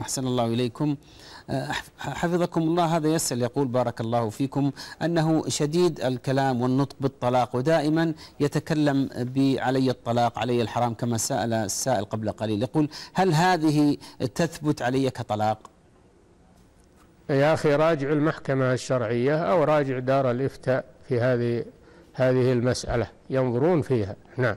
أحسن الله إليكم أه، حفظكم الله هذا يسأل يقول بارك الله فيكم أنه شديد الكلام والنطق بالطلاق ودائما يتكلم بعلي الطلاق علي الحرام كما سأل السائل قبل قليل يقول هل هذه تثبت علي كطلاق يا أخي راجع المحكمة الشرعية أو راجع دار الإفتاء في هذه هذه المسألة ينظرون فيها نعم